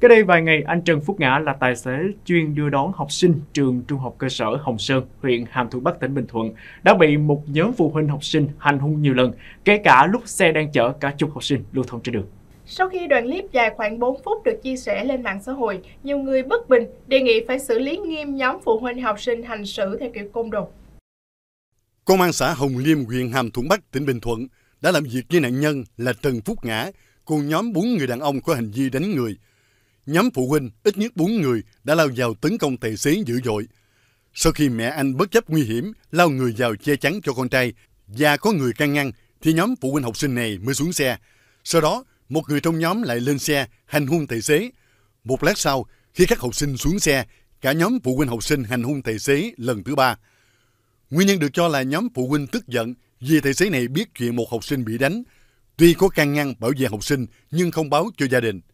Cái đây vài ngày, anh Trần Phúc Ngã là tài xế chuyên đưa đón học sinh trường trung học cơ sở Hồng Sơn, huyện Hàm Thuận Bắc, tỉnh Bình Thuận, đã bị một nhóm phụ huynh học sinh hành hung nhiều lần, kể cả lúc xe đang chở cả chục học sinh lưu thông trên đường. Sau khi đoạn clip dài khoảng 4 phút được chia sẻ lên mạng xã hội, nhiều người bất bình đề nghị phải xử lý nghiêm nhóm phụ huynh học sinh hành xử theo kiểu côn đồ. Công an xã Hồng Liêm, huyện Hàm Thuận Bắc, tỉnh Bình Thuận đã làm việc với nạn nhân là Trần Phúc Ngã cùng nhóm 4 người đàn ông có hành vi đánh người, Nhóm phụ huynh, ít nhất 4 người đã lao vào tấn công tài xế dữ dội. Sau khi mẹ anh bất chấp nguy hiểm lao người vào che chắn cho con trai và có người can ngăn thì nhóm phụ huynh học sinh này mới xuống xe. Sau đó, một người trong nhóm lại lên xe hành hung tài xế. Một lát sau, khi các học sinh xuống xe, cả nhóm phụ huynh học sinh hành hung tài xế lần thứ ba. Nguyên nhân được cho là nhóm phụ huynh tức giận vì tài xế này biết chuyện một học sinh bị đánh. Tuy có can ngăn bảo vệ học sinh nhưng không báo cho gia đình.